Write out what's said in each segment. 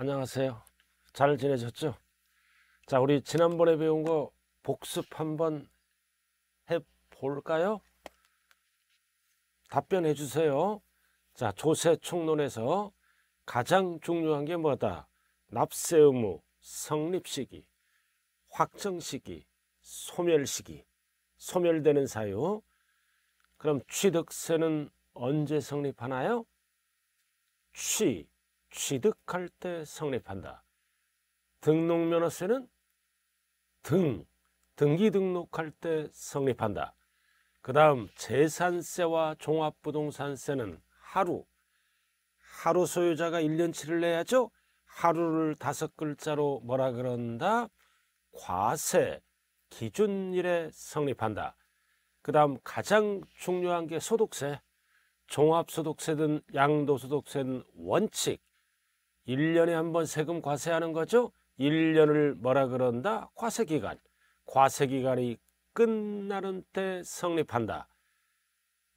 안녕하세요. 잘 지내셨죠? 자, 우리 지난번에 배운 거 복습 한번 해볼까요? 답변해 주세요. 자, 조세 총론에서 가장 중요한 게 뭐다? 납세 의무, 성립 시기, 확정 시기, 소멸 시기, 소멸되는 사유. 그럼 취득세는 언제 성립하나요? 취, 취득할 때 성립한다. 등록면허세는 등, 등기 등록할 때 성립한다. 그 다음 재산세와 종합부동산세는 하루, 하루 소유자가 1년치를 내야죠. 하루를 다섯 글자로 뭐라 그런다? 과세, 기준일에 성립한다. 그 다음 가장 중요한 게 소득세. 종합소득세든 양도소득세든 원칙, 1년에 한 번 세금 과세하는 거죠. 1년을 뭐라 그런다? 과세기간. 과세기간이 끝나는 때 성립한다.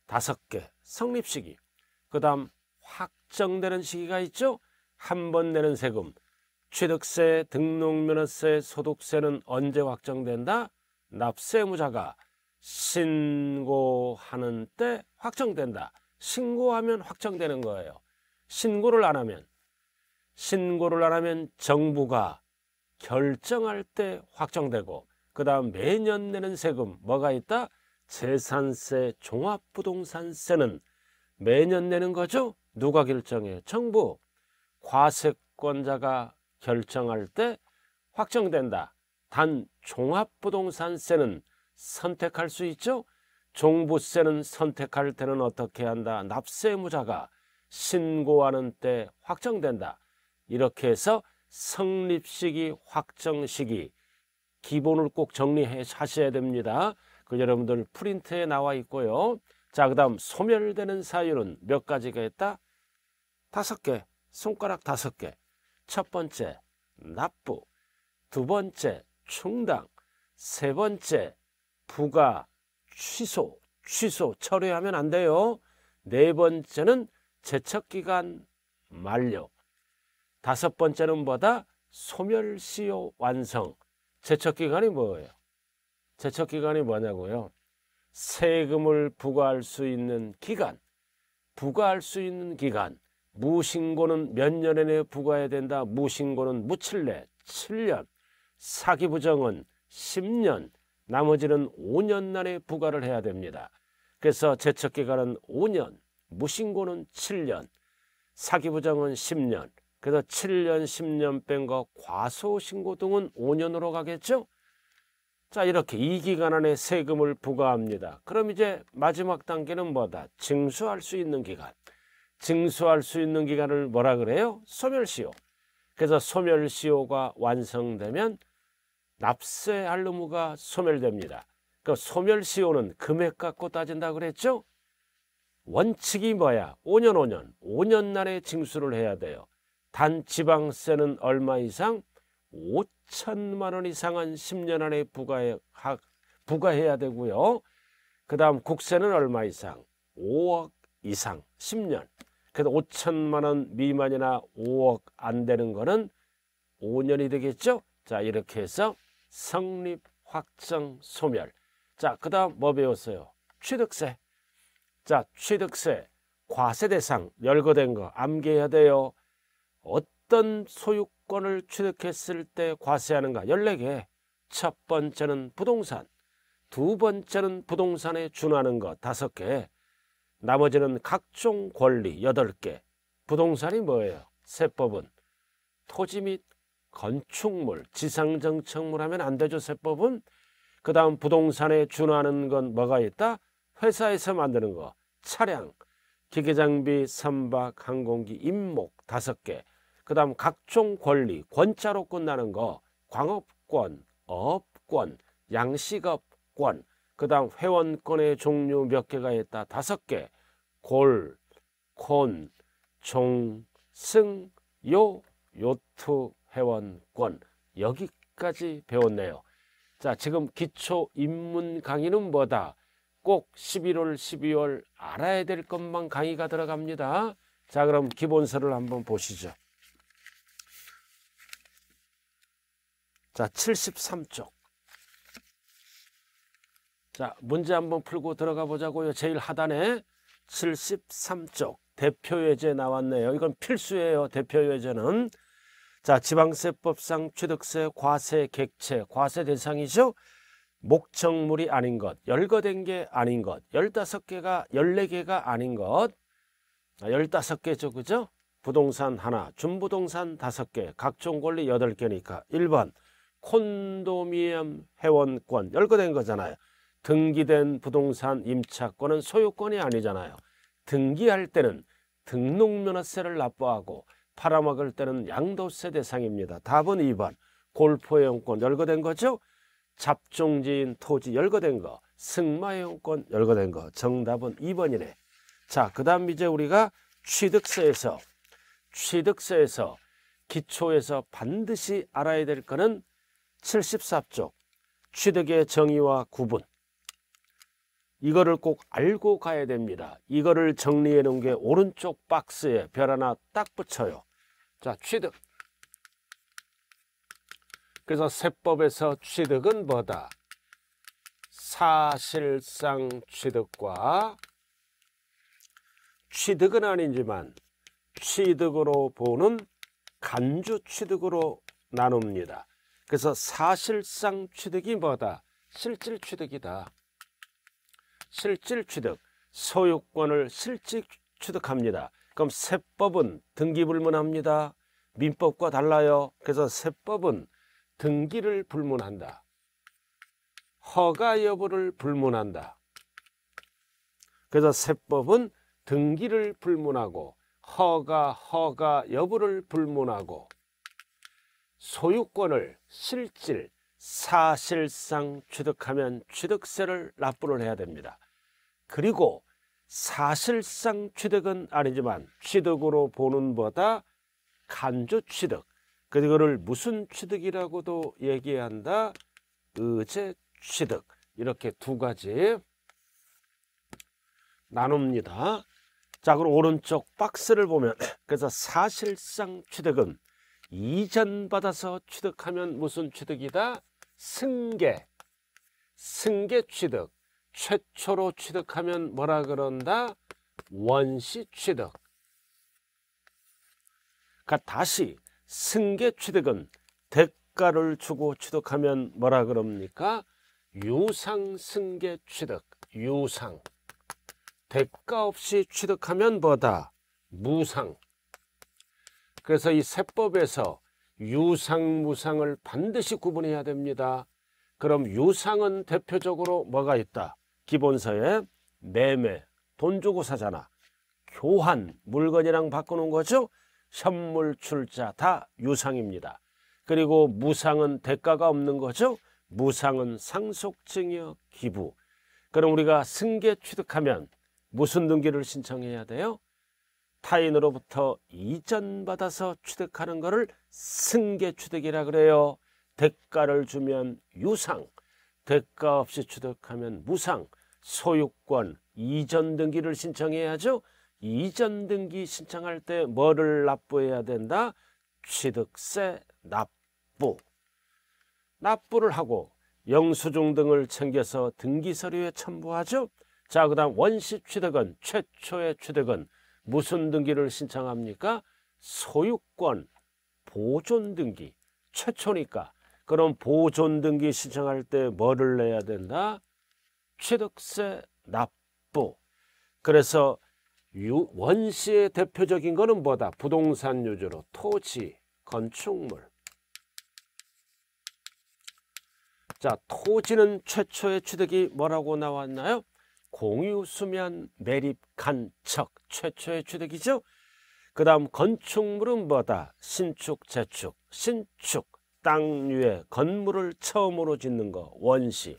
다섯 개 성립 시기. 그 다음 확정되는 시기가 있죠. 한 번 내는 세금. 취득세, 등록면허세, 소득세는 언제 확정된다? 납세무자가 신고하는 때 확정된다. 신고하면 확정되는 거예요. 신고를 안 하면 신고를 안 하면 정부가 결정할 때 확정되고 그 다음 매년 내는 세금 뭐가 있다? 재산세, 종합부동산세는 매년 내는 거죠? 누가 결정해? 정부. 과세권자가 결정할 때 확정된다. 단 종합부동산세는 선택할 수 있죠? 종부세는 선택할 때는 어떻게 한다? 납세무자가 신고하는 때 확정된다. 이렇게 해서 성립 시기, 확정 시기 기본을 꼭 정리해 하셔야 됩니다. 그 여러분들 프린트에 나와 있고요. 자, 그다음 소멸되는 사유는 몇 가지가 있다? 다섯 개. 손가락 다섯 개. 첫 번째, 납부. 두 번째, 충당. 세 번째, 부가 취소. 취소 철회하면 안 돼요. 네 번째는 제척 기간 만료. 다섯 번째는 뭐다? 소멸시효 완성. 제척기간이 뭐예요? 제척기간이 뭐냐고요? 세금을 부과할 수 있는 기간. 부과할 수 있는 기간. 무신고는 몇년 내에 부과해야 된다. 무신고는 무칠례 7년. 사기부정은 10년. 나머지는 5년 내에 부과를 해야 됩니다. 그래서 제척기간은 5년, 무신고는 7년, 사기부정은 10년, 그래서 7년, 10년 뺀 거 과소신고 등은 5년으로 가겠죠? 자 이렇게 이 기간 안에 세금을 부과합니다. 그럼 이제 마지막 단계는 뭐다? 징수할 수 있는 기간. 징수할 수 있는 기간을 뭐라 그래요? 소멸시효. 그래서 소멸시효가 완성되면 납세할 의무가 소멸됩니다. 그 소멸시효는 금액 갖고 따진다 그랬죠? 원칙이 뭐야? 5년 5년 5년 날에 징수를 해야 돼요. 단 지방세는 얼마 이상? 5천만 원이상은 10년 안에 부과해, 부과해야 되고요. 그 다음 국세는 얼마 이상? 5억 이상 10년. 그래도 5천만 원 미만이나 5억 안 되는 거는 5년이 되겠죠. 자 이렇게 해서 성립 확정 소멸. 자그 다음 뭐 배웠어요? 취득세. 자 취득세 과세 대상 열거된 거 암기해야 돼요. 어떤 소유권을 취득했을 때 과세하는가 14개 첫 번째는 부동산 두 번째는 부동산에 준하는 것 5개 나머지는 각종 권리 8개 부동산이 뭐예요? 세법은 토지 및 건축물, 지상정착물 하면 안 되죠 세법은 그 다음 부동산에 준하는 건 뭐가 있다? 회사에서 만드는 거 차량, 기계장비, 선박, 항공기, 임목 다섯 개그 다음 각종 권리, 권자로 끝나는 거 광업권, 업권, 양식업권, 그 다음 회원권의 종류 몇 개가 있다? 다섯 개. 골, 콘, 종, 승, 요, 요트 회원권. 여기까지 배웠네요. 자, 지금 기초 입문 강의는 뭐다? 꼭 11월, 12월 알아야 될 것만 강의가 들어갑니다. 자, 그럼 기본서를 한번 보시죠. 자, 73쪽. 자, 문제 한번 풀고 들어가 보자고요. 제일 하단에 73쪽 대표예제 나왔네요. 이건 필수예요. 대표예제는. 자, 지방세법상 취득세, 과세, 객체, 과세 대상이죠. 목적물이 아닌 것, 열거된 게 아닌 것, 1 5 개가 1 4 개가 아닌 것, 1 아, 5 개죠 그죠? 부동산 하나, 준부동산 다섯 개 각종 권리 여덟 개니까 1번 콘도미엄 회원권 열거된 거잖아요. 등기된 부동산 임차권은 소유권이 아니잖아요. 등기할 때는 등록면허세를 납부하고 팔아먹을 때는 양도세 대상입니다. 답은 2번. 골포회원권 열거된 거죠. 잡종지인 토지 열거된 거. 승마회원권 열거된 거. 정답은 2번이네. 자, 그 다음 이제 우리가 취득세에서 취득세에서 기초에서 반드시 알아야 될 거는 74쪽 취득의 정의와 구분 이거를 꼭 알고 가야 됩니다. 이거를 정리해 놓은 게 오른쪽 박스에 별 하나 딱 붙여요. 자, 취득. 그래서 세법에서 취득은 뭐다? 사실상 취득과 취득은 아니지만 취득으로 보는 간주 취득으로 나눕니다. 그래서 사실상 취득이 뭐다? 실질 취득이다. 실질 취득, 소유권을 실질 취득합니다. 그럼 세법은 등기 불문합니다. 민법과 달라요. 그래서 세법은 등기를 불문한다. 허가 여부를 불문한다. 그래서 세법은 등기를 불문하고 허가, 허가 여부를 불문하고 소유권을 실질, 사실상 취득하면 취득세를 납부를 해야 됩니다. 그리고 사실상 취득은 아니지만 취득으로 보는 보다 간주 취득, 그거를 무슨 취득이라고도 얘기한다? 의제 취득. 이렇게 두 가지 나눕니다. 자, 그럼 오른쪽 박스를 보면, 그래서 사실상 취득은 이전받아서 취득하면 무슨 취득이다? 승계, 승계 취득. 최초로 취득하면 뭐라 그런다? 원시 취득. 그러니까 다시 승계 취득은 대가를 주고 취득하면 뭐라 그럽니까? 유상 승계 취득, 유상. 대가 없이 취득하면 뭐다? 무상. 그래서 이 세법에서 유상 무상을 반드시 구분해야 됩니다. 그럼 유상은 대표적으로 뭐가 있다? 기본서에 매매, 돈 주고 사잖아. 교환, 물건이랑 바꾸는 거죠. 현물 출자 다 유상입니다. 그리고 무상은 대가가 없는 거죠. 무상은 상속증여 기부. 그럼 우리가 승계 취득하면 무슨 등기를 신청해야 돼요? 타인으로부터 이전받아서 취득하는 것을 승계취득이라 그래요. 대가를 주면 유상, 대가 없이 취득하면 무상, 소유권, 이전 등기를 신청해야죠. 이전 등기 신청할 때 뭐를 납부해야 된다? 취득세 납부. 납부를 하고 영수증 등을 챙겨서 등기서류에 첨부하죠. 자, 그 다음 원시 취득은 최초의 취득은 무슨 등기를 신청합니까? 소유권 보존 등기 최초니까 그럼 보존 등기 신청할 때 뭐를 내야 된다? 취득세 납부 그래서 원시의 대표적인 거는 뭐다? 부동산 유주로 토지, 건축물 자 토지는 최초의 취득이 뭐라고 나왔나요? 공유 수면 매립 간척 최초의 취득이죠. 그 다음 건축물은 뭐다? 신축, 재축, 신축, 땅 위에 건물을 처음으로 짓는 거 원시.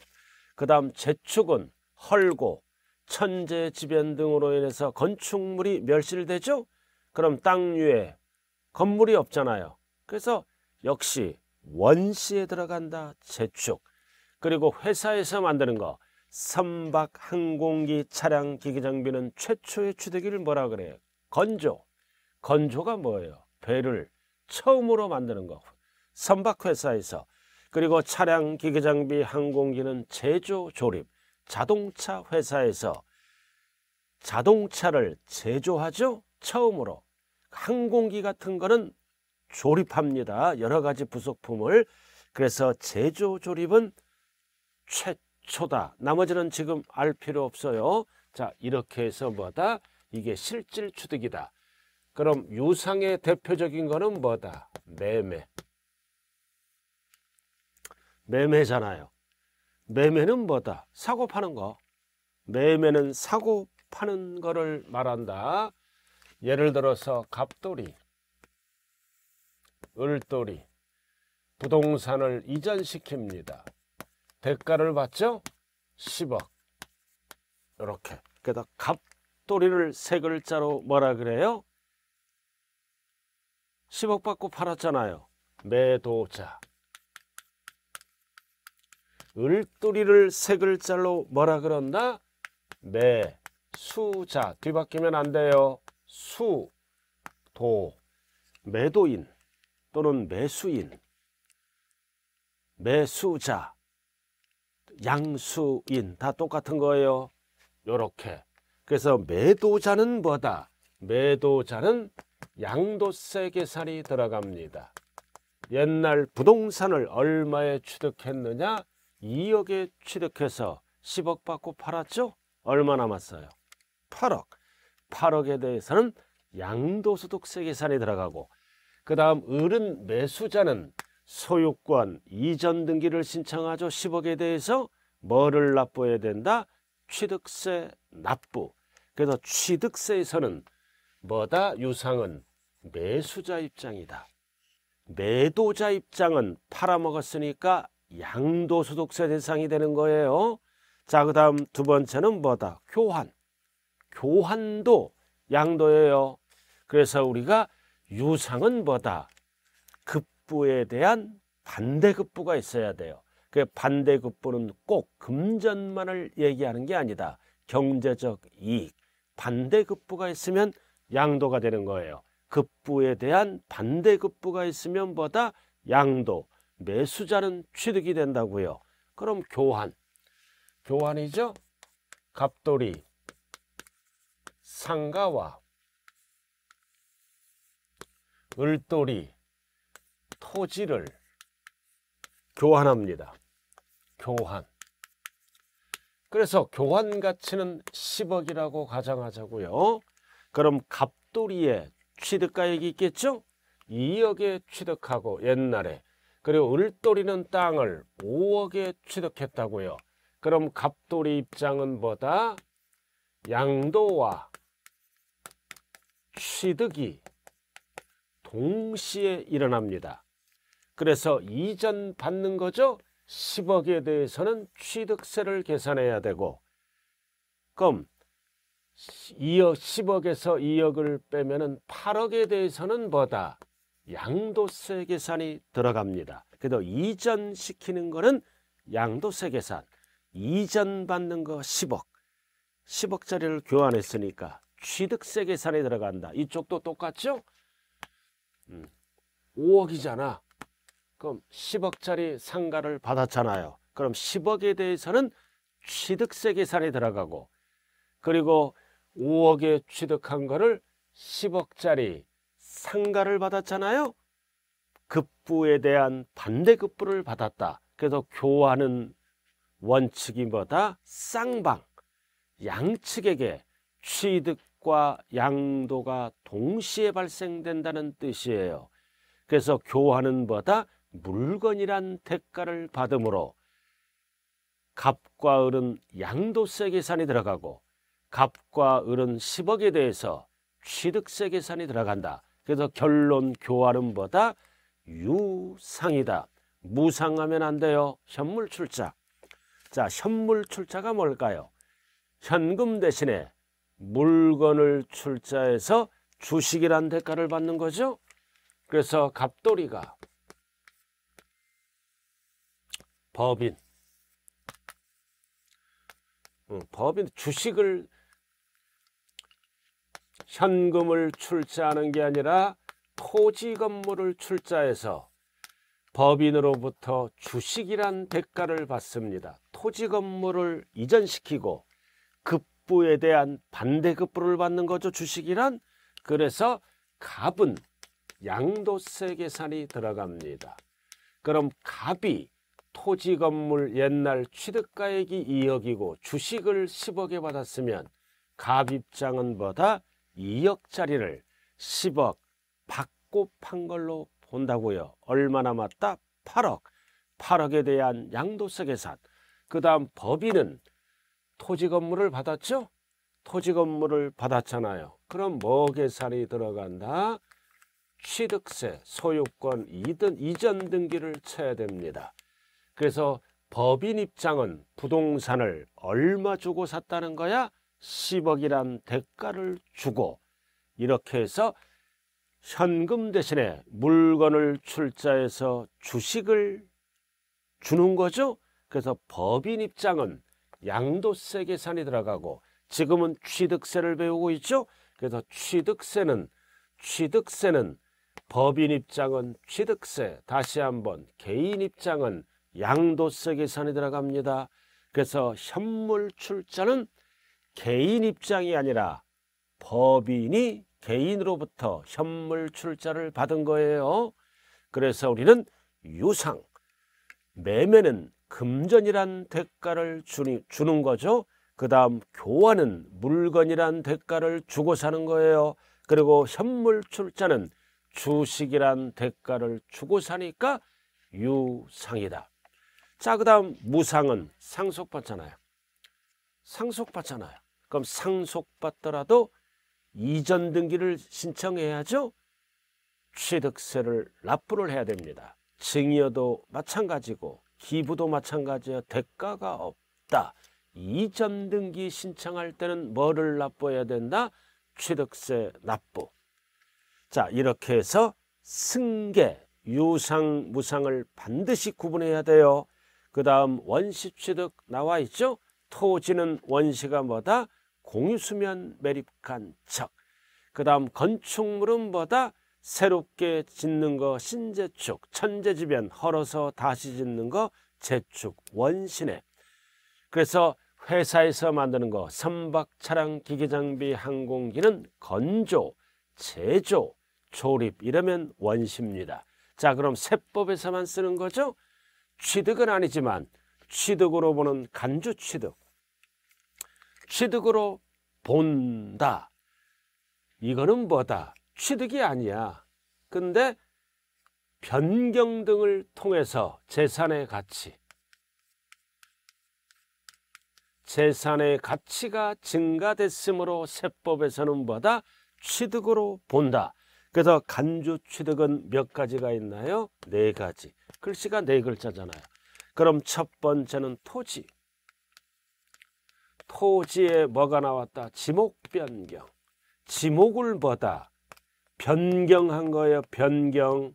그 다음 재축은 헐고, 천재지변 등으로 인해서 건축물이 멸실되죠. 그럼 땅 위에 건물이 없잖아요. 그래서 역시 원시에 들어간다 재축. 그리고 회사에서 만드는 거 선박 항공기 차량 기계 장비는 최초의 취득기를 뭐라 그래요? 건조. 건조가 뭐예요? 배를 처음으로 만드는 거. 선박 회사에서 그리고 차량 기계 장비 항공기는 제조 조립. 자동차 회사에서 자동차를 제조하죠. 처음으로 항공기 같은 거는 조립합니다. 여러 가지 부속품을 그래서 제조 조립은 최 초다. 나머지는 지금 알 필요 없어요. 자, 이렇게 해서 뭐다? 이게 실질 취득이다. 그럼 유상의 대표적인 거는 뭐다? 매매. 매매잖아요. 매매는 뭐다? 사고 파는 거. 매매는 사고 파는 거를 말한다. 예를 들어서 갑돌이, 을돌이, 부동산을 이전시킵니다. 대가를 받죠? 10억. 이렇게. 게다 갑돌이를 세 글자로 뭐라 그래요? 10억 받고 팔았잖아요. 매도자. 을돌이를 세 글자로 뭐라 그런다? 매, 수자. 뒤바뀌면 안 돼요. 수, 도. 매도인 또는 매수인. 매수자. 양수인 다 똑같은 거예요. 요렇게. 그래서 매도자는 뭐다? 매도자는 양도세 계산이 들어갑니다. 옛날 부동산을 얼마에 취득했느냐? 2억에 취득해서 10억 받고 팔았죠? 얼마 남았어요? 8억. 8억에 대해서는 양도소득세 계산이 들어가고 그 다음 을은 매수자는 소유권 이전 등기를 신청하죠. 10억에 대해서 뭐를 납부해야 된다? 취득세 납부. 그래서 취득세에서는 뭐다? 유상은 매수자 입장이다. 매도자 입장은 팔아먹었으니까 양도소득세 대상이 되는 거예요. 자, 그 다음 두 번째는 뭐다? 교환. 교환도 양도예요. 그래서 우리가 유상은 뭐다? 급부에 대한 반대급부가 있어야 돼요. 그 반대급부는 꼭 금전만을 얘기하는 게 아니다. 경제적 이익. 반대급부가 있으면 양도가 되는 거예요. 급부에 대한 반대급부가 있으면 보다 양도, 매수자는 취득이 된다고요. 그럼 교환, 교환이죠. 갑돌이, 상가와 을돌이, 토지를 교환합니다. 교환. 그래서 교환 가치는 10억이라고 가정하자고요. 그럼 갑돌이의 취득가액이 있겠죠? 2억에 취득하고 옛날에 그리고 을돌이는 땅을 5억에 취득했다고요. 그럼 갑돌이 입장은 뭐다? 양도와 취득이 동시에 일어납니다. 그래서 이전 받는 거죠? 10억에 대해서는 취득세를 계산해야 되고 그럼 2억 10억에서 2억을 빼면은 8억에 대해서는 뭐다 양도세 계산이 들어갑니다. 그래도 이전 시키는 거는 양도세 계산 이전 받는 거 10억 10억짜리를 교환했으니까 취득세 계산이 들어간다. 이쪽도 똑같죠? 음, 5억이잖아. 그럼 10억짜리 상가를 받았잖아요. 그럼 10억에 대해서는 취득세 계산에 들어가고 그리고 5억에 취득한 거를 10억짜리 상가를 받았잖아요. 급부에 대한 반대급부를 받았다. 그래서 교화는 원칙이 뭐다? 쌍방, 양측에게 취득과 양도가 동시에 발생된다는 뜻이에요. 그래서 교화는 뭐다? 물건이란 대가를 받으므로 갑과 을은 양도세 계산이 들어가고 갑과 을은 10억에 대해서 취득세 계산이 들어간다. 그래서 결론 교환은 보다 유상이다. 무상하면 안 돼요. 현물 출자. 자, 현물 출자가 뭘까요? 현금 대신에 물건을 출자해서 주식이란 대가를 받는 거죠. 그래서 갑돌이가 법인. 응, 법인 주식을 현금을 출자하는 게 아니라 토지 건물을 출자해서 법인으로부터 주식이란 대가를 받습니다. 토지 건물을 이전시키고 급부에 대한 반대급부를 받는 거죠. 주식이란. 그래서 갑은 양도세 계산이 들어갑니다. 그럼 갑이 토지 건물 옛날 취득가액이 2억이고 주식을 10억에 받았으면 갑입장은 보다 2억짜리를 10억 받고 판 걸로 본다고요. 얼마나 맞다? 8억. 8억에 대한 양도세 계산. 그 다음 법인은 토지 건물을 받았죠? 토지 건물을 받았잖아요. 그럼 뭐 계산이 들어간다? 취득세, 소유권 이전 등기를 쳐야 됩니다. 그래서 법인 입장은 부동산을 얼마 주고 샀다는 거야? 10억이란 대가를 주고 이렇게 해서 현금 대신에 물건을 출자해서 주식을 주는 거죠. 그래서 법인 입장은 양도세 계산이 들어가고 지금은 취득세를 배우고 있죠. 그래서 취득세는 취득세는 법인 입장은 취득세 다시 한번 개인 입장은 양도세 계산이 들어갑니다. 그래서 현물 출자는 개인 입장이 아니라 법인이 개인으로부터 현물 출자를 받은 거예요. 그래서 우리는 유상, 매매는 금전이란 대가를 주니, 주는 거죠. 그 다음 교환은 물건이란 대가를 주고 사는 거예요. 그리고 현물 출자는 주식이란 대가를 주고 사니까 유상이다. 자, 그 다음 무상은 상속받잖아요. 상속받잖아요. 그럼 상속받더라도 이전 등기를 신청해야죠. 취득세를 납부를 해야 됩니다. 증여도 마찬가지고 기부도 마찬가지예요. 대가가 없다. 이전 등기 신청할 때는 뭐를 납부해야 된다? 취득세 납부. 자 이렇게 해서 승계, 유상, 무상을 반드시 구분해야 돼요. 그 다음 원시취득 나와 있죠. 토지는 원시가 뭐다? 공유수면 매립한 척. 그 다음 건축물은 뭐다? 새롭게 짓는 거 신재축, 천재지변 헐어서 다시 짓는 거 재축, 원신해. 그래서 회사에서 만드는 거 선박, 차량, 기계 장비, 항공기는 건조, 제조, 조립 이러면 원시입니다. 자 그럼 세법에서만 쓰는 거죠? 취득은 아니지만 취득으로 보는 간주 취득. 취득으로 본다. 이거는 뭐다? 취득이 아니야. 근데 변경 등을 통해서 재산의 가치, 재산의 가치가 증가됐으므로 세법에서는 뭐다? 취득으로 본다. 그래서 간주 취득은 몇 가지가 있나요? 네 가지. 글씨가 네 글자잖아요. 그럼 첫 번째는 토지. 토지에 뭐가 나왔다? 지목 변경. 지목을 보다. 변경한 거예요. 변경.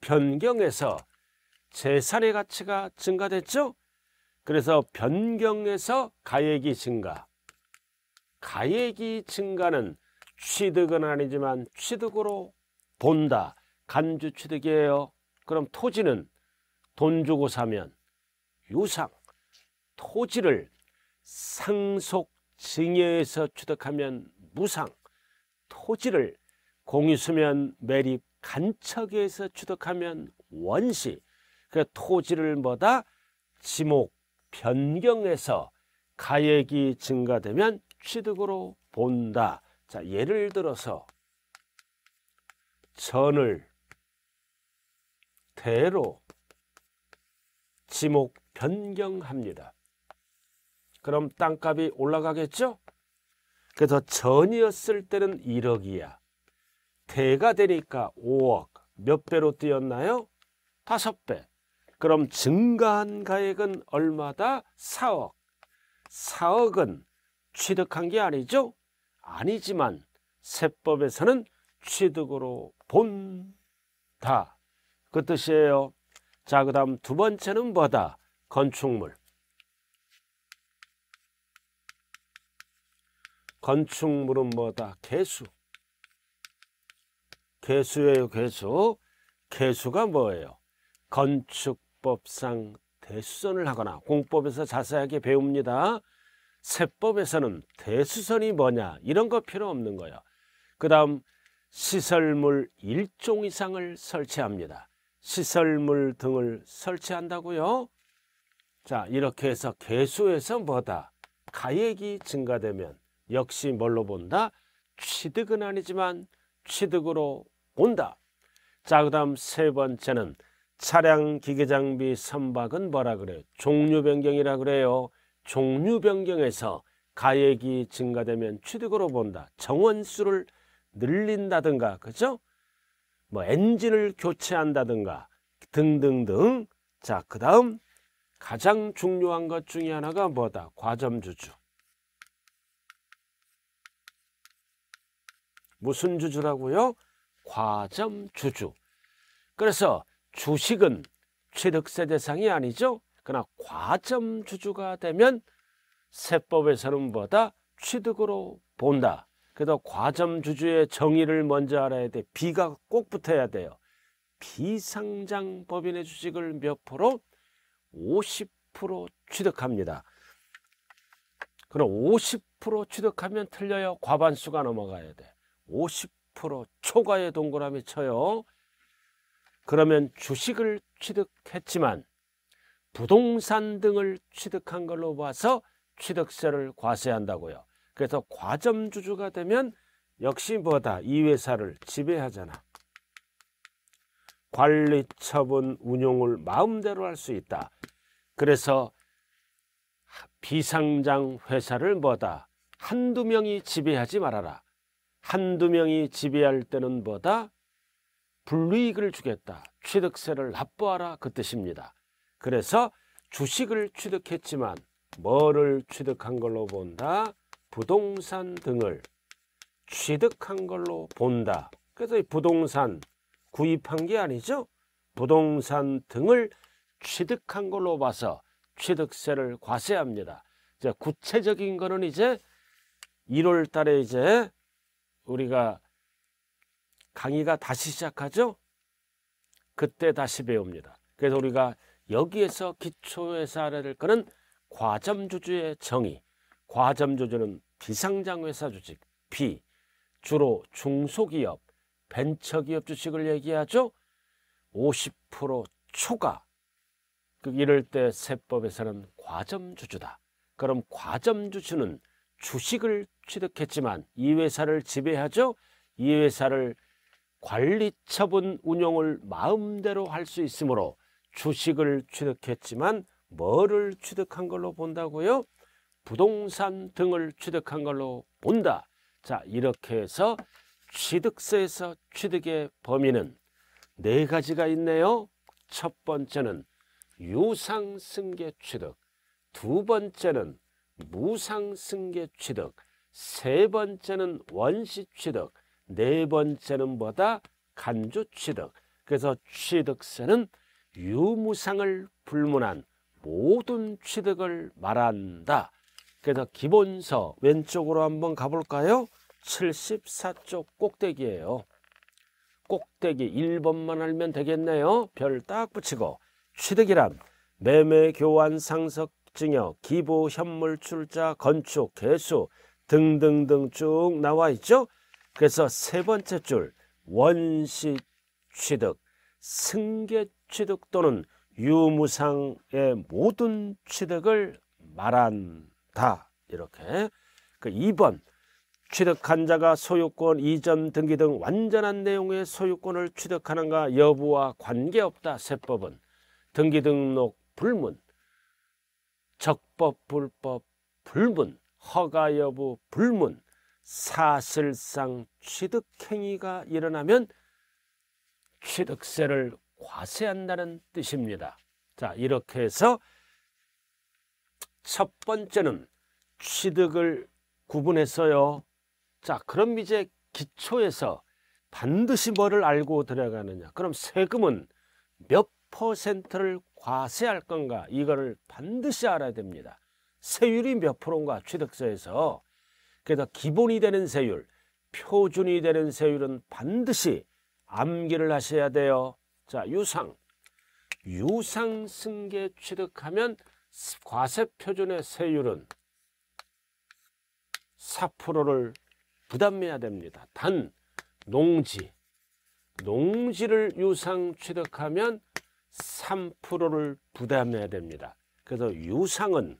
변경에서 재산의 가치가 증가됐죠? 그래서 변경에서 가액이 증가. 가액이 증가는 취득은 아니지만 취득으로 본다. 간주 취득이에요. 그럼 토지는 돈 주고 사면 유상, 토지를 상속 증여에서 취득하면 무상, 토지를 공유 수면 매립 간척에서 취득하면 원시, 그 토지를 뭐다 지목 변경해서 가액이 증가되면 취득으로 본다. 자, 예를 들어서 전을 대로 지목 변경합니다. 그럼 땅값이 올라가겠죠? 그래서 전이었을 때는 1억이야. 대가 되니까 5억. 몇 배로 뛰었나요? 5배. 그럼 증가한 가액은 얼마다? 4억. 4억은 취득한 게 아니죠? 아니지만 세법에서는 취득으로 본다. 그 뜻이에요. 자, 그 다음 두 번째는 뭐다? 건축물. 건축물은 뭐다? 개수. 개수예요, 개수. 개수가 뭐예요? 건축법상 대수선을 하거나 공법에서 자세하게 배웁니다. 세법에서는 대수선이 뭐냐 이런 거 필요 없는 거예요. 그 다음 시설물 일종 이상을 설치합니다. 시설물 등을 설치한다고요. 자 이렇게 해서 개수에서 뭐다? 가액이 증가되면 역시 뭘로 본다? 취득은 아니지만 취득으로 본다. 자, 그 다음 세 번째는 차량 기계장비 선박은 뭐라 그래요? 종류 변경이라 그래요. 종류 변경에서 가액이 증가되면 취득으로 본다. 정원수를 늘린다든가, 그죠? 뭐 엔진을 교체한다든가 등등등. 자, 그 다음 가장 중요한 것 중에 하나가 뭐다? 과점주주. 무슨 주주라고요? 과점주주. 그래서 주식은 취득세 대상이 아니죠. 그러나 과점주주가 되면 세법에서는 뭐다? 취득으로 본다. 그래서 과점주주의 정의를 먼저 알아야 돼. 비가 꼭 붙어야 돼요. 비상장 법인의 주식을 몇 프로? 50% 취득합니다. 그럼 50% 취득하면 틀려요. 과반수가 넘어가야 돼. 50% 초과의 동그라미 쳐요. 그러면 주식을 취득했지만 부동산 등을 취득한 걸로 봐서 취득세를 과세한다고요. 그래서 과점주주가 되면 역시 뭐다 이 회사를 지배하잖아. 관리, 처분, 운용을 마음대로 할 수 있다. 그래서 비상장 회사를 뭐다 한두 명이 지배하지 말아라. 한두 명이 지배할 때는 뭐다 불이익을 주겠다. 취득세를 납부하라 그 뜻입니다. 그래서 주식을 취득했지만 뭐를 취득한 걸로 본다? 부동산 등을 취득한 걸로 본다. 그래서 부동산 구입한 게 아니죠. 부동산 등을 취득한 걸로 봐서 취득세를 과세합니다. 이제 구체적인 거는 이제 1월 달에 이제 우리가 강의가 다시 시작하죠. 그때 다시 배웁니다. 그래서 우리가 여기에서 기초에서 알아야 될 거는 과점주주의 정의. 과점주주는 비상장회사 주식 B 주로 중소기업 벤처기업 주식을 얘기하죠 50% 초과 그 이럴 때 세법에서는 과점주주다 그럼 과점주주는 주식을 취득했지만 이 회사를 지배하죠 이 회사를 관리 처분 운영을 마음대로 할 수 있으므로 주식을 취득했지만 뭐를 취득한 걸로 본다고요? 부동산 등을 취득한 걸로 본다. 자 이렇게 해서 취득세에서 취득의 범위는 네 가지가 있네요. 첫 번째는 유상승계 취득, 두 번째는 무상승계 취득, 세 번째는 원시 취득, 네 번째는 뭐다? 간주 취득. 그래서 취득세는 유무상을 불문한 모든 취득을 말한다. 그래서 기본서 왼쪽으로 한번 가볼까요? 74쪽 꼭대기예요. 꼭대기 1번만 알면 되겠네요. 별 딱 붙이고 취득이란 매매, 교환, 상석, 증여, 기부, 현물, 출자, 건축, 개수 등등등 쭉 나와 있죠. 그래서 세 번째 줄 원시 취득, 승계 취득 또는 유무상의 모든 취득을 말한 다 이렇게 그 2번 취득한 자가 소유권 이전 등기 등 완전한 내용의 소유권을 취득하는가 여부와 관계없다 세법은 등기 등록 불문 적법 불법 불문 허가 여부 불문 사실상 취득 행위가 일어나면 취득세를 과세한다는 뜻입니다. 자 이렇게 해서 첫 번째는 취득을 구분했어요. 자, 그럼 이제 기초에서 반드시 뭐를 알고 들어가느냐. 그럼 세금은 몇 퍼센트를 과세할 건가. 이거를 반드시 알아야 됩니다. 세율이 몇 프로인가 취득세에서. 그래서 기본이 되는 세율, 표준이 되는 세율은 반드시 암기를 하셔야 돼요. 자, 유상. 유상 승계 취득하면 과세 표준의 세율은 4%를 부담해야 됩니다. 단 농지, 농지를 유상 취득하면 3%를 부담해야 됩니다. 그래서 유상은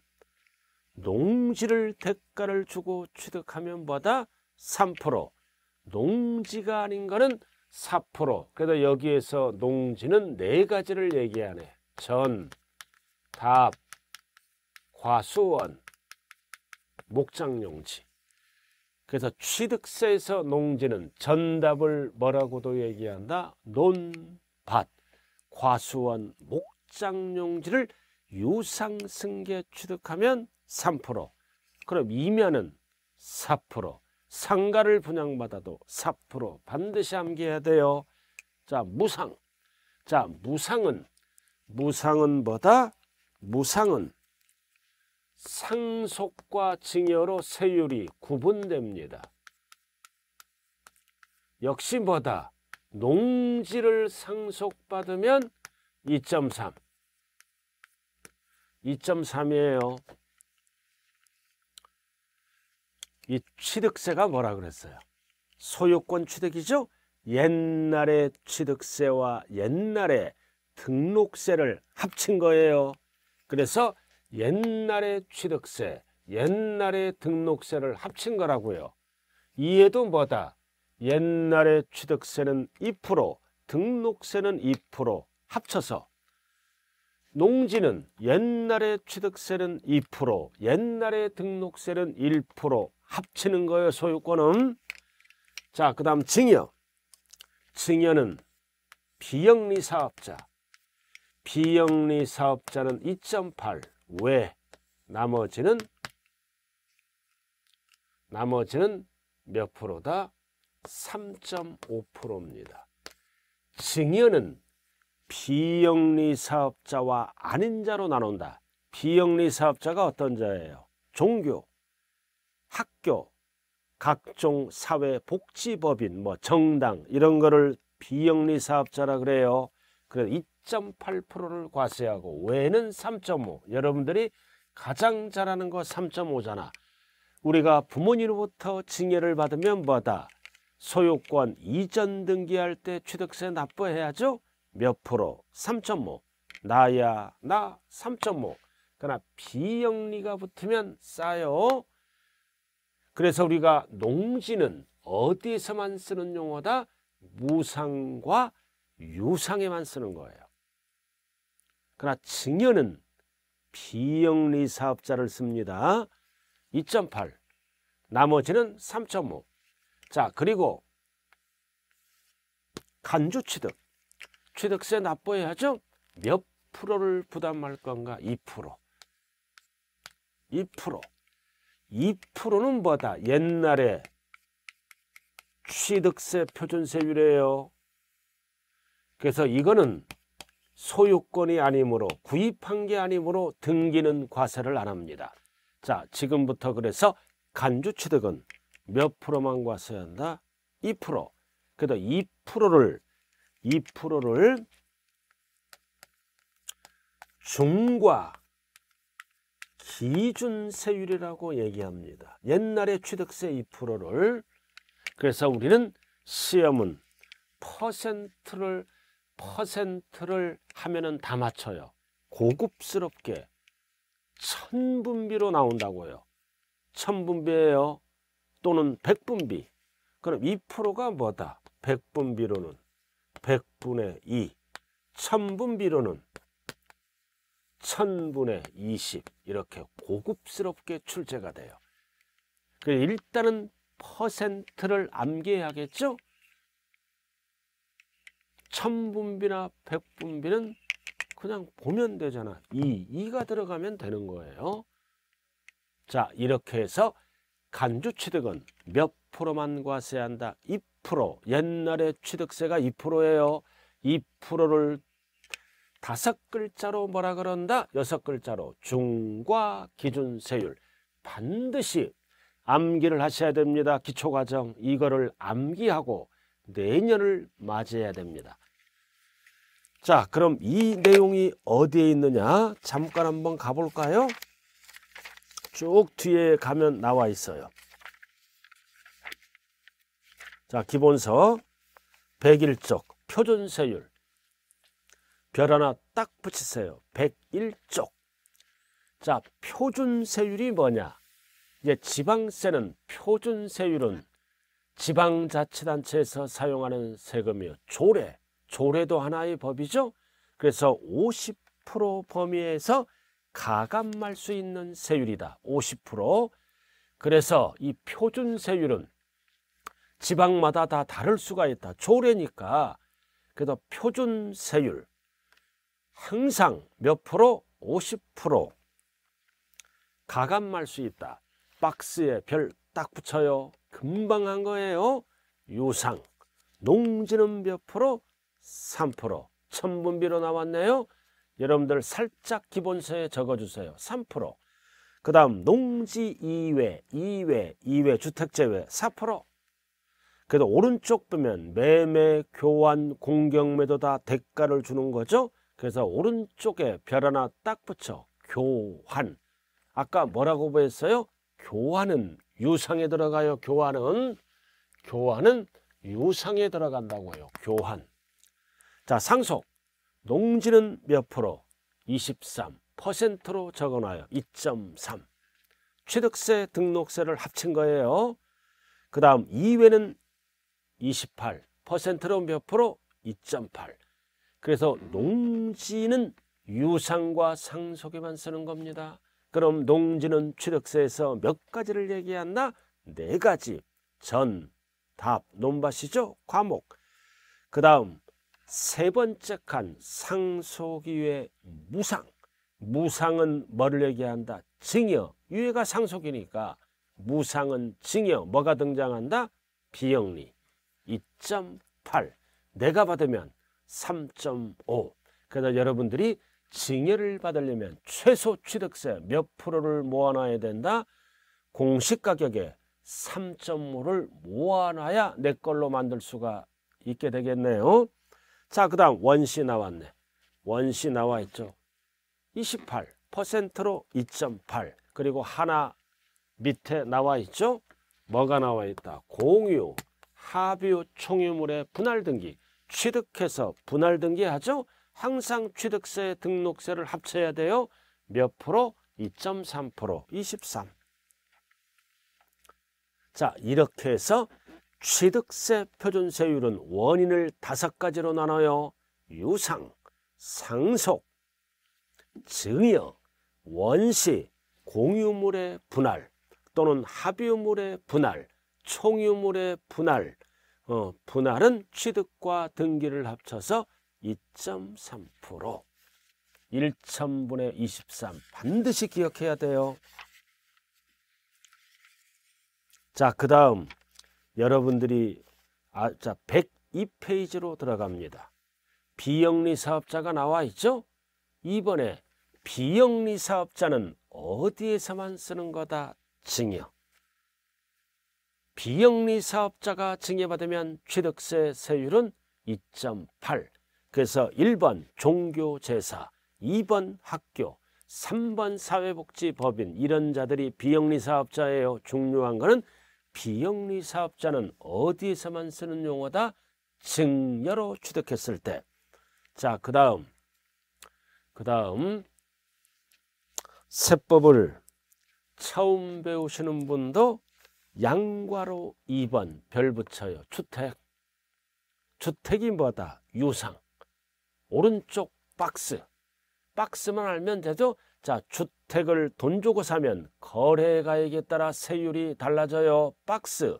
농지를 대가를 주고 취득하면 보다 3% 농지가 아닌 거는 4% 그래서 여기에서 농지는 네 가지를 얘기하네 전, 답, 과수원, 목장용지. 그래서 취득세에서 농지는 전답을 뭐라고도 얘기한다? 논밭, 과수원, 목장용지를 유상승계 취득하면 3%, 그럼 이면은 4%, 상가를 분양받아도 4% 반드시 암기해야 돼요. 자, 무상. 자, 무상은 무상은 뭐다? 무상은 상속과 증여로 세율이 구분됩니다. 역시 뭐다? 농지를 상속받으면 2.3 2.3이에요. 이 취득세가 뭐라 그랬어요? 소유권 취득이죠? 옛날의 취득세와 옛날의 등록세를 합친 거예요. 그래서 옛날의 취득세, 옛날의 등록세를 합친 거라고요. 이해도 뭐다? 옛날의 취득세는 2%, 등록세는 2% 합쳐서 농지는 옛날의 취득세는 2%, 옛날의 등록세는 1% 합치는 거예요. 소유권은. 자, 그 다음 증여. 증여는 비영리 사업자. 비영리 사업자는 2.8, 왜 나머지는 나머지는 몇 프로다? 3.5%입니다. 증여는 비영리 사업자와 아닌 자로 나눈다. 비영리 사업자가 어떤 자예요? 종교, 학교, 각종 사회복지법인, 뭐 정당 이런 거를 비영리 사업자라 그래요. 그래서 2.8%를 과세하고 왜는 3.5 여러분들이 가장 잘하는 거 3.5잖아 우리가 부모님으로부터 징계를 받으면 뭐다 소유권 이전 등기할 때 취득세 납부해야죠 몇 프로 3.5 나야 나3.5 그러나 비영리가 붙으면 싸요 그래서 우리가 농지는 어디에서만 쓰는 용어다 무상과 유상에만 쓰는 거예요. 그러나 증여는 비영리 사업자를 씁니다. 2.8 나머지는 3.5 자, 그리고 간주 취득 취득세 납부해야죠. 몇 프로를 부담할 건가? 2% 2% 2%는 뭐다? 옛날에 취득세 표준세율이에요. 그래서 이거는 소유권이 아니므로 구입한 게 아니므로 등기는 과세를 안 합니다. 자, 지금부터 그래서 간주취득은 몇 프로만 과세한다? 2%. 그래서 2%를 2%를 중과 기준세율이라고 얘기합니다. 옛날에 취득세 2%를 그래서 우리는 시험은 퍼센트를 퍼센트를 하면은 다 맞춰요. 고급스럽게 천분비로 나온다고요. 천분비예요. 또는 백분비. 그럼 2%가 뭐다? 백분비로는 100분의 2. 천분비로는 1000분의 20 이렇게 고급스럽게 출제가 돼요. 일단은 퍼센트를 암기해야겠죠? 천분비나 백분비는 그냥 보면 되잖아. 이, 이가 들어가면 되는 거예요. 자, 이렇게 해서 간주 취득은 몇 프로만 과세한다? 2%. 옛날에 취득세가 2%예요. 2%를 다섯 글자로 뭐라 그런다? 여섯 글자로 중과 기준세율. 반드시 암기를 하셔야 됩니다. 기초과정 이거를 암기하고 내년을 맞이해야 됩니다. 자, 그럼 이 내용이 어디에 있느냐? 잠깐 한번 가볼까요? 쭉 뒤에 가면 나와 있어요. 자, 기본서 101쪽 표준세율 별 하나 딱 붙이세요. 101쪽 자, 표준세율이 뭐냐? 이제 지방세는 표준세율은 지방자치단체에서 사용하는 세금이요. 조례 조례도 하나의 법이죠. 그래서 50% 범위에서 가감할 수 있는 세율이다. 50%. 그래서 이 표준 세율은 지방마다 다 다를 수가 있다. 조례니까. 그래도 표준 세율. 항상 몇 프로? 50% 가감할 수 있다. 박스에 별 딱 붙여요. 금방 한 거예요. 유상. 농지는 몇 프로? 3% 천분비로 나왔네요. 여러분들 살짝 기본서에 적어주세요. 3%. 그 다음 농지 2회 2회 2회 주택제외 4%. 그래도 오른쪽 보면 매매, 교환, 공경매도 다 대가를 주는 거죠. 그래서 오른쪽에 별 하나 딱 붙여 교환. 아까 뭐라고 보였어요? 교환은 유상에 들어가요. 교환은 교환은 유상에 들어간다고요. 교환. 자, 상속. 농지는 몇 프로? 23%로 적어놔요. 2.3. 취득세, 등록세를 합친 거예요. 그 다음 이외는 28%로 몇 프로? 2.8. 그래서 농지는 유상과 상속에만 쓰는 겁니다. 그럼 농지는 취득세에서 몇 가지를 얘기했나? 네 가지. 전, 답, 논밭이죠? 과목. 그 다음 세 번째 칸 상속위의 무상 무상은 뭐를 얘기한다? 증여 유해가 상속이니까 무상은 증여 뭐가 등장한다? 비영리 2.8 내가 받으면 3.5 그래서 여러분들이 증여를 받으려면 최소 취득세 몇 프로를 모아놔야 된다? 공시가격에 3.5를 모아놔야 내 걸로 만들 수가 있게 되겠네요. 자, 그 다음 원시 나왔네. 원시 나와 있죠. 28%로 2.8 그리고 하나 밑에 나와 있죠. 뭐가 나와 있다. 공유, 합유, 총유물의 분할등기 취득해서 분할등기하죠. 항상 취득세, 등록세를 합쳐야 돼요. 몇 프로? 2.3% 23 자, 이렇게 해서 취득세 표준세율은 원인을 다섯 가지로 나눠요. 유상, 상속, 증여, 원시, 공유물의 분할 또는 합유물의 분할, 총유물의 분할, 어, 분할은 취득과 등기를 합쳐서 2.3% 1천분의 23 반드시 기억해야 돼요. 자, 그 다음 여러분들이 아, 자 102페이지로 들어갑니다. 비영리 사업자가 나와 있죠? 이번에 비영리 사업자는 어디에서만 쓰는 거다 증여. 비영리 사업자가 증여받으면 취득세 세율은 2.8 그래서 1번 종교제사 2번 학교 3번 사회복지법인 이런 자들이 비영리 사업자예요 중요한 거는 비영리 사업자는 어디에서만 쓰는 용어다? 증여로 취득했을 때. 자, 그 다음. 그 다음. 세법을 처음 배우시는 분도 양과로 2번 별 붙여요. 주택. 주택이 뭐다? 유상. 오른쪽 박스. 박스만 알면 되죠? 자, 주택. 주택을 돈 주고 사면 거래가액에 따라 세율이 달라져요. 박스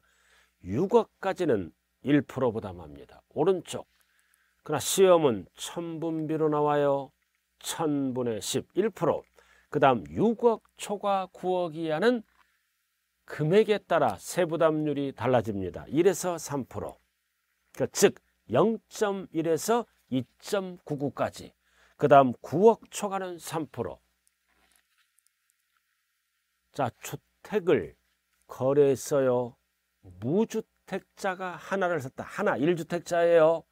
6억까지는 1% 부담합니다. 오른쪽. 그러나 시험은 천분비로 나와요. 천분의 10, 1%. 그 다음 6억 초과 9억 이하는 금액에 따라 세부담률이 달라집니다. 1에서 3%. 그러니까 즉 0.1에서 2.99까지. 그 다음 9억 초과는 3%. 자, 주택을 거래했어요. 무주택자가 하나를 샀다. 하나, 1주택자예요.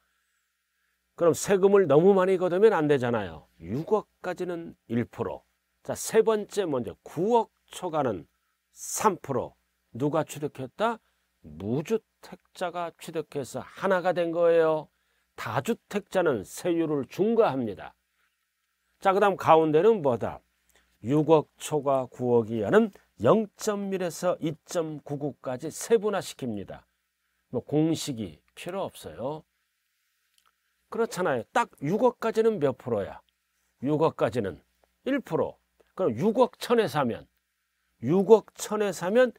그럼 세금을 너무 많이 걷으면 안 되잖아요. 6억까지는 1%. 자, 세 번째 먼저 9억 초과는 3%. 누가 취득했다? 무주택자가 취득해서 하나가 된 거예요. 다주택자는 세율을 중과합니다. 자, 그 다음 가운데는 뭐다? 6억 초과 9억이 하는 0.1에서 2.99까지 세분화시킵니다. 뭐 공식이 필요 없어요. 그렇잖아요. 딱 6억까지는 몇 프로야? 6억까지는 1%. 그럼 6억 천에 사면 6억 천에 사면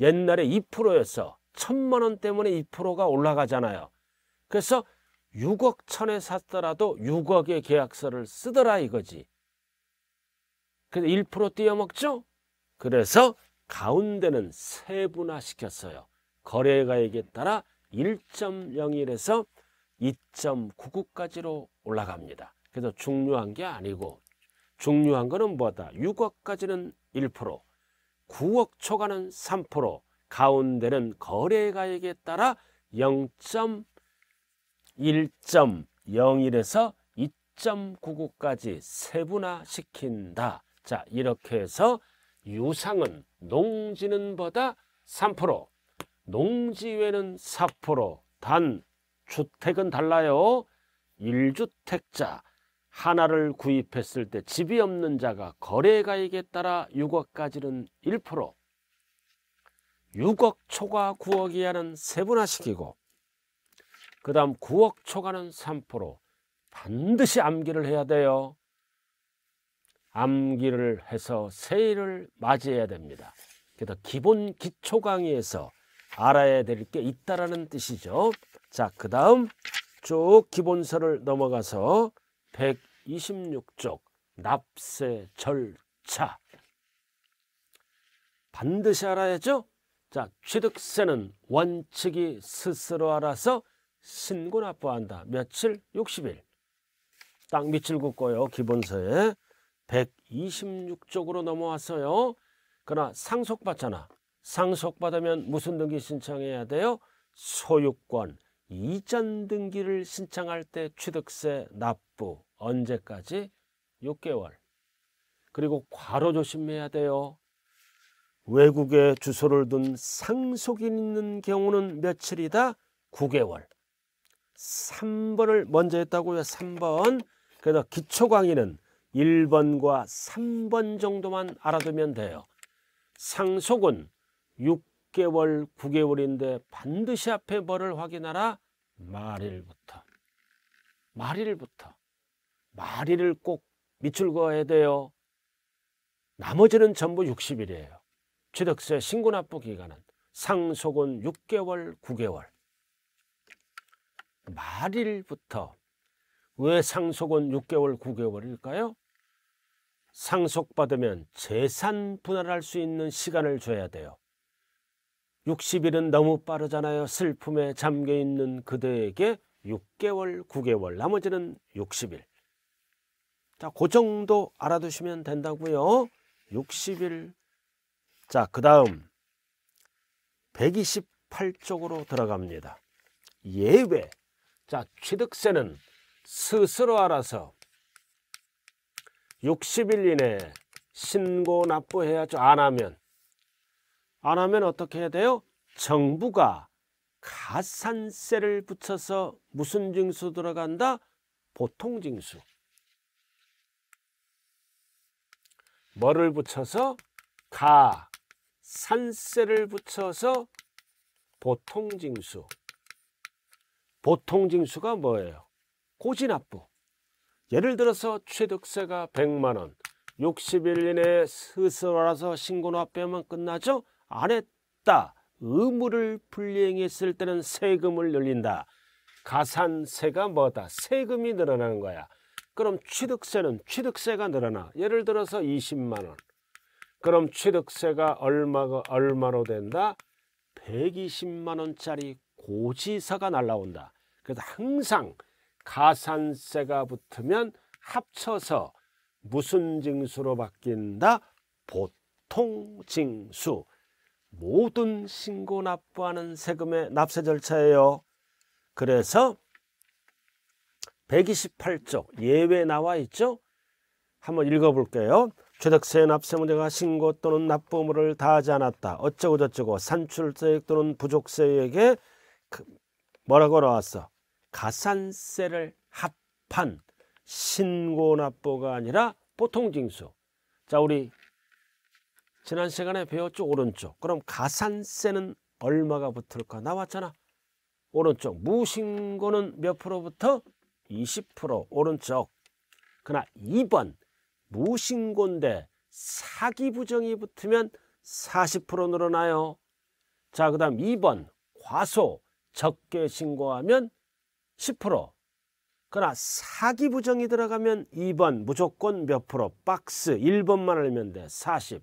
옛날에 2%였어. 천만 원 때문에 2%가 올라가잖아요. 그래서 6억 천에 샀더라도 6억의 계약서를 쓰더라 이거지. 그래서 1% 띄어먹죠? 그래서 가운데는 세분화시켰어요. 거래가액에 따라 1.01에서 2.99까지로 올라갑니다. 그래서 중요한 게 아니고 중요한 거는 뭐다? 6억까지는 1%, 9억 초과는 3%, 가운데는 거래가액에 따라 0.1.01에서 2.99까지 세분화시킨다. 자 이렇게 해서 유상은 농지는 보다 3% 농지외는 4%단 주택은 달라요 1주택자 하나를 구입했을 때 집이 없는 자가 거래가액에 따라 6억까지는 1% 6억 초과 9억 이하는 세분화시키고 그 다음 9억 초과는 3% 반드시 암기를 해야 돼요 암기를 해서 새해를 맞이해야 됩니다. 그래서 기본 기초 강의에서 알아야 될 게 있다라는 뜻이죠. 자, 그 다음 쭉 기본서를 넘어가서 126쪽 납세 절차 반드시 알아야죠. 자, 취득세는 원칙이 스스로 알아서 신고 납부한다. 며칠? 60일. 딱 밑줄 긋고요. 기본서에 126쪽으로 넘어왔어요. 그러나 상속받잖아. 상속받으면 무슨 등기 신청해야 돼요? 소유권, 이전 등기를 신청할 때 취득세 납부 언제까지? 6개월. 그리고 과로 조심해야 돼요. 외국에 주소를 둔 상속인 있는 경우는 며칠이다? 9개월. 3번을 먼저 했다고요. 3번. 그래서 기초 강의는 1번과 3번 정도만 알아두면 돼요. 상속은 6개월, 9개월인데 반드시 앞에 뭐를 확인하라? 말일부터. 말일부터. 말일을 꼭 밑줄 그어야 돼요. 나머지는 전부 60일이에요. 취득세 신고납부 기간은 상속은 6개월, 9개월. 말일부터 왜 상속은 6개월, 9개월일까요? 상속받으면 재산 분할할 수 있는 시간을 줘야 돼요. 60일은 너무 빠르잖아요. 슬픔에 잠겨 있는 그대에게 6개월, 9개월, 나머지는 60일. 자, 그 정도 알아두시면 된다고요. 60일. 자, 그 다음 128쪽으로 들어갑니다. 예외. 자, 취득세는 스스로 알아서 60일 이내 신고 납부해야죠. 안 하면. 안 하면 어떻게 해야 돼요? 정부가 가산세를 붙여서 무슨 징수 들어간다? 보통 징수. 뭐를 붙여서? 가, 산세를 붙여서 보통 징수. 보통 징수가 뭐예요? 고지납부. 예를 들어서 취득세가 100만원 60일 이내에 스스로 알아서 신고나 빼면 끝나죠? 안 했다. 의무를 불이행했을 때는 세금을 늘린다. 가산세가 뭐다? 세금이 늘어나는 거야. 그럼 취득세는 취득세가 늘어나. 예를 들어서 20만 원. 그럼 취득세가 얼마가 얼마로 된다? 120만 원짜리 고지서가 날라온다. 그래서 항상 가산세가 붙으면 합쳐서 무슨 징수로 바뀐다? 보통징수. 모든 신고 납부하는 세금의 납세 절차예요. 그래서 128조 예외 나와 있죠? 한번 읽어볼게요. 취득세 납세 문제가 신고 또는 납부물을 다하지 않았다. 어쩌고저쩌고 산출세액 또는 부족세액에 그 뭐라고 나왔어? 가산세를 합한 신고납부가 아니라 보통징수. 자, 우리 지난 시간에 배웠죠? 오른쪽. 그럼 가산세는 얼마가 붙을까? 나왔잖아. 오른쪽. 무신고는 몇 프로부터? 20% 오른쪽. 그러나 2번 무신고인데 사기 부정이 붙으면 40% 늘어나요. 자, 그 다음 2번 과소 적게 신고하면 10%. 그러나 사기 부정이 들어가면 2번 무조건 몇 프로 박스 1번만 알면 돼. 40.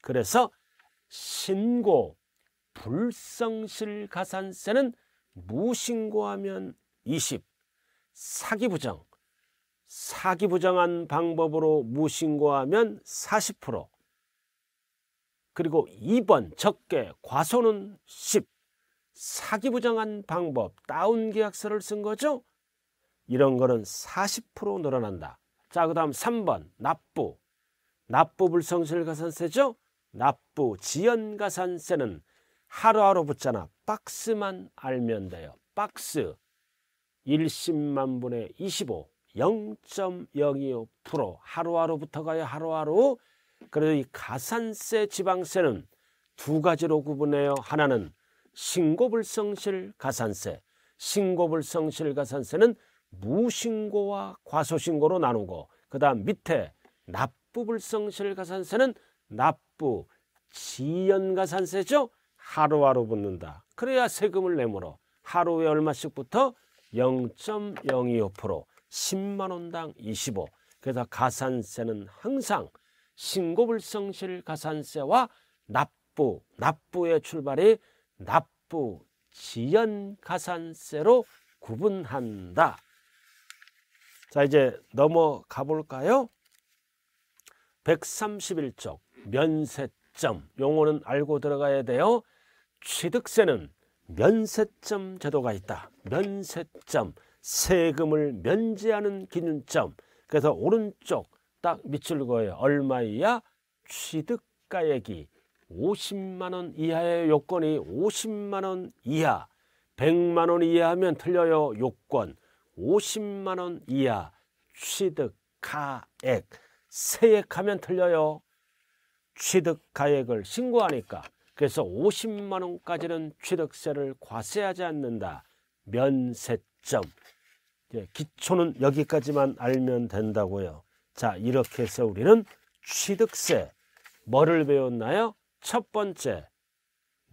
그래서 신고 불성실 가산세는 무신고하면 20. 사기 부정. 사기 부정한 방법으로 무신고하면 40%. 그리고 2번 적게 과소는 10. 사기 부정한 방법, 다운 계약서를 쓴 거죠? 이런 거는 40% 늘어난다. 자, 그 다음 3번, 납부. 납부 불성실가산세죠? 납부 지연가산세는 하루하루 붙잖아. 박스만 알면 돼요. 박스 1십만 분의 25, 0.025% 하루하루 붙어가요. 하루하루. 그래도이 가산세 지방세는 두 가지로 구분해요. 하나는 신고불성실 가산세 신고불성실 가산세는 무신고와 과소신고로 나누고 그 다음 밑에 납부불성실 가산세는 납부 지연가산세죠 하루하루 붙는다 그래야 세금을 내므로 하루에 얼마씩부터 0.025% 10만원당 25 그래서 가산세는 항상 신고불성실 가산세와 납부 납부의 출발이 납부, 지연 가산세로 구분한다. 자 이제 넘어가 볼까요? 131쪽 면세점 용어는 알고 들어가야 돼요. 취득세는 면세점 제도가 있다. 면세점 세금을 면제하는 기준점 그래서 오른쪽 딱 밑줄 그어요. 얼마이야? 취득가액이 50만 원 이하의 요건이 50만 원 이하, 100만 원 이하면 틀려요. 요건 50만 원 이하 취득 가액 세액하면 틀려요. 취득 가액을 신고하니까 그래서 50만 원까지는 취득세를 과세하지 않는다. 면세점. 기초는 여기까지만 알면 된다고요. 자, 이렇게 해서 우리는 취득세 뭐를 배웠나요? 첫 번째,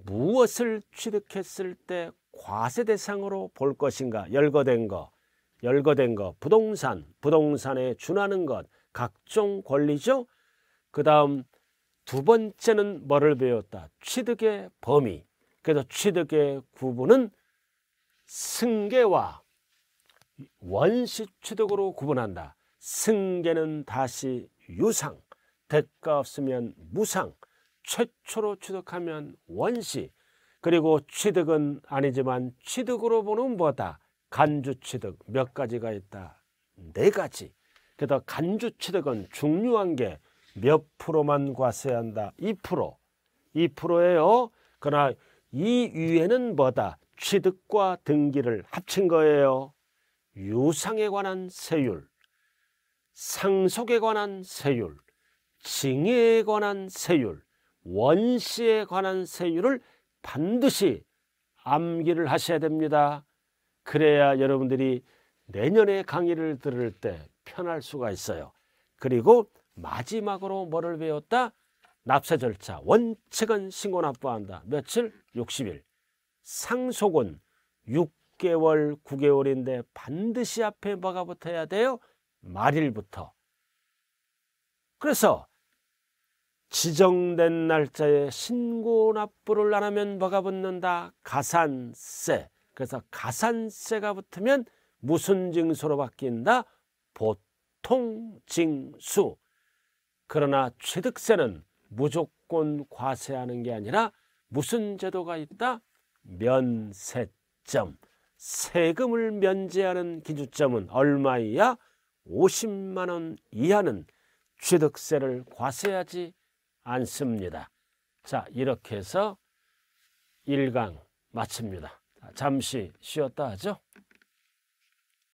무엇을 취득했을 때 과세 대상으로 볼 것인가? 열거된 거, 열거된 거, 부동산, 부동산에 준하는 것, 각종 권리죠. 그 다음 두 번째는 뭐를 배웠다? 취득의 범위. 그래서 취득의 구분은 승계와 원시 취득으로 구분한다. 승계는 다시 유상, 대가 없으면 무상, 최초로 취득하면 원시 그리고 취득은 아니지만 취득으로 보는 뭐다 간주 취득 몇 가지가 있다 네 가지 그래서 간주 취득은 중요한 게 몇 프로만 과세한다 2% 2%예요 그러나 이 위에는 뭐다 취득과 등기를 합친 거예요 유상에 관한 세율 상속에 관한 세율 징해에 관한 세율 원시에 관한 세율을 반드시 암기를 하셔야 됩니다. 그래야 여러분들이 내년에 강의를 들을 때 편할 수가 있어요. 그리고 마지막으로 뭐를 배웠다? 납세 절차, 원칙은 신고 납부한다. 며칠? 60일. 상속은 6개월, 9개월인데 반드시 앞에 뭐가 붙어야 돼요? 말일부터. 그래서 지정된 날짜에 신고 납부를 안 하면 뭐가 붙는다? 가산세. 그래서 가산세가 붙으면 무슨 징수로 바뀐다? 보통 징수. 그러나 취득세는 무조건 과세하는 게 아니라 무슨 제도가 있다? 면세점. 세금을 면제하는 기준점은 얼마 이야 50만 원 이하는 취득세를 과세하지 않습니다. 자, 이렇게 해서 1강 마칩니다. 잠시 쉬었다 하죠.